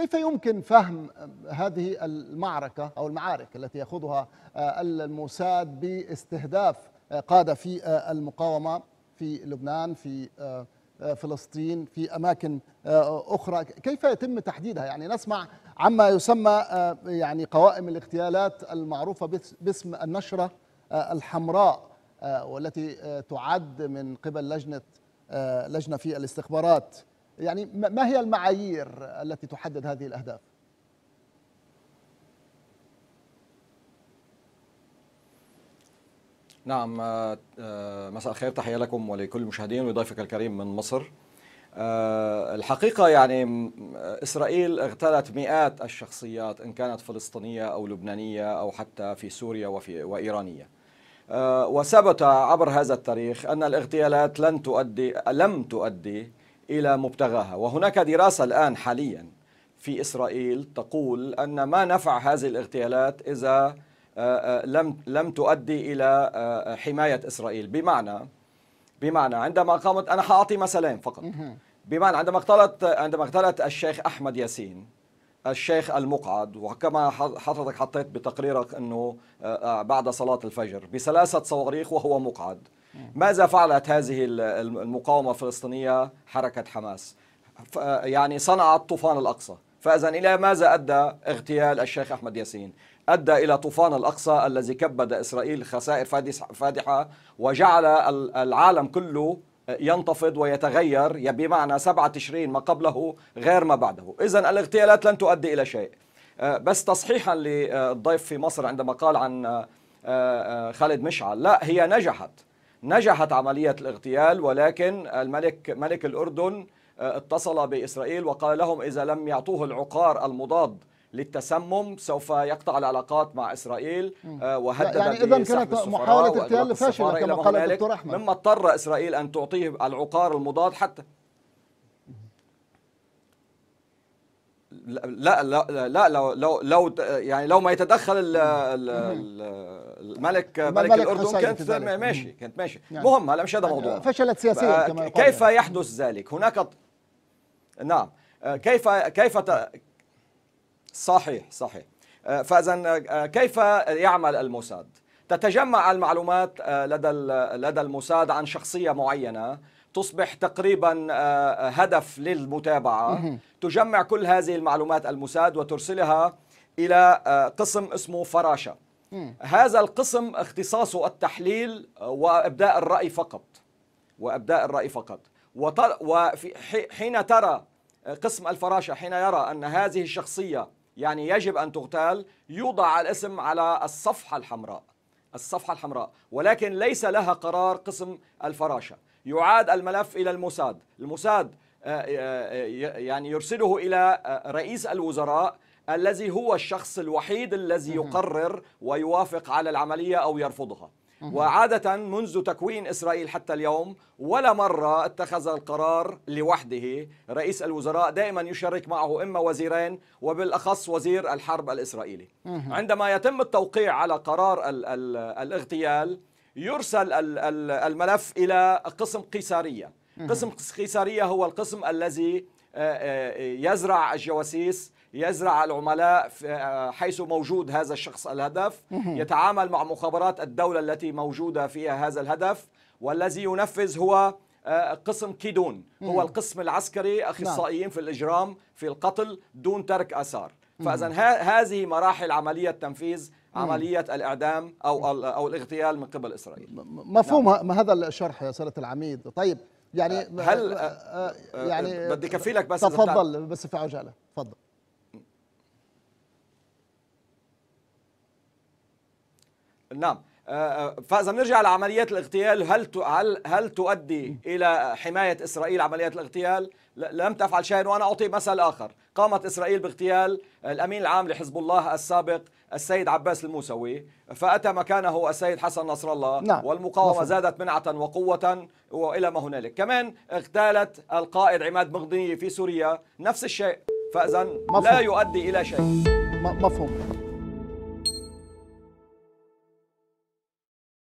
كيف يمكن فهم هذه المعركة أو المعارك التي يخوضها آه، الموساد باستهداف آه، قادة في آه، المقاومة في لبنان في فلسطين في أماكن أخرى كيف يتم تحديدها يعني نسمع عما يسمى يعني قوائم الاغتيالات المعروفة باسم النشرة الحمراء والتي تعد من قبل لجنة لجنة في الاستخبارات يعني ما هي المعايير التي تحدد هذه الأهداف؟ نعم آه، آه، مساء الخير تحية لكم ولكل المشاهدين وضيفك الكريم من مصر آه، الحقيقة يعني إسرائيل اغتالت مئات الشخصيات إن كانت فلسطينية أو لبنانية أو حتى في سوريا وفي وإيرانية وثبت عبر هذا التاريخ أن الاغتيالات لن تؤدي لم تؤدي إلى مبتغاها وهناك دراسة الآن حاليا في إسرائيل تقول أن ما نفع هذه الاغتيالات إذا آه، آه، لم لم تؤدي إلى آه، حماية إسرائيل بمعنى بمعنى عندما قامت أنا حأعطي مثلين فقط بمعنى عندما اغتالت عندما اغتالت الشيخ أحمد ياسين الشيخ المقعد وكما حضرتك حطيت بتقريرك أنه بعد صلاة الفجر بثلاثة صواريخ وهو مقعد ماذا فعلت هذه المقاومة الفلسطينية حركة حماس يعني صنعت طوفان الأقصى فإذا إلى ماذا أدى اغتيال الشيخ أحمد ياسين أدى إلى طوفان الأقصى الذي كبد إسرائيل خسائر فادحة وجعل العالم كله ينتفض ويتغير بمعنى سبعة تشرين ما قبله غير ما بعده إذا الاغتيالات لن تؤدي إلى شيء أه، بس تصحيحا للضيف في مصر عندما قال عن أه، أه، خالد مشعل لا هي نجحت نجحت عملية الاغتيال ولكن الملك ملك الأردن آه، اتصل بإسرائيل وقال لهم إذا لم يعطوه العقار المضاد للتسمم سوف يقطع العلاقات مع إسرائيل آه، وهدد يعني إذا كانت محاولة اغتيال فاشلة كما قال الدكتور أحمد مما اضطر إسرائيل أن تعطيه العقار المضاد حتى لا لا لا لا لو لو, لو يعني لو ما يتدخل ال ال الملك ملك الاردن كانت ماشي كانت نعم. ماشي يعني هلا مش هذا آه، موضوع فشلت سياسيا آه، كما كيف يحدث ذلك هناك نعم آه، كيف كيف ت... صحيح صحيح فاذا كيف يعمل الموساد تتجمع المعلومات لدى لدى الموساد عن شخصيه معينه تصبح تقريبا آه، آه، هدف للمتابعة تجمع كل هذه المعلومات المساد وترسلها إلى آه، قسم اسمه فراشة هذا القسم اختصاصه التحليل وإبداء الرأي فقط وإبداء الرأي فقط وحين ترى قسم الفراشة حين يرى أن هذه الشخصية يعني يجب أن تغتال يوضع الاسم على الصفحة الحمراء الصفحة الحمراء ولكن ليس لها قرار قسم الفراشة يعاد الملف إلى الموساد الموساد آه، آه، آه، يعني يرسله إلى رئيس الوزراء الذي هو الشخص الوحيد الذي يقرر ويوافق على العملية أو يرفضها وعادة منذ تكوين إسرائيل حتى اليوم ولا مرة اتخذ القرار لوحده رئيس الوزراء دائما يشارك معه إما وزيرين وبالأخص وزير الحرب الإسرائيلي عندما يتم التوقيع على قرار الاغتيال يرسل الملف إلى قسم قيصرية قسم قيصرية هو القسم الذي آه، آه، يزرع الجواسيس يزرع العملاء آه، حيث موجود هذا الشخص الهدف يتعامل مع مخابرات الدولة التي موجودة فيها هذا الهدف والذي ينفذ هو قسم كيدون هو القسم العسكري نعم. أخصائيين في الإجرام في القتل دون ترك أثار فإذا هذه مراحل عملية تنفيذ عمليه الاعدام او او الاغتيال من قبل اسرائيل مفهوم نعم. هذا الشرح يا سياده العميد طيب يعني آه، هل آه، آه، يعني بدي كفيلك بس تفضل بس في عجاله تفضل نعم فاذا بنرجع لعمليات الاغتيال هل هل هل تؤدي الى حمايه اسرائيل عمليات الاغتيال؟ لم تفعل شيئا وانا اعطي مثل اخر، قامت اسرائيل باغتيال الامين العام لحزب الله السابق السيد عباس الموسوي فأتى مكانه السيد حسن نصر الله نعم. والمقاومة مفهوم. زادت منعة وقوة وإلى ما هنالك كمان اغتالت القائد عماد مغدني في سوريا نفس الشيء فإذا لا يؤدي إلى شيء مفهوم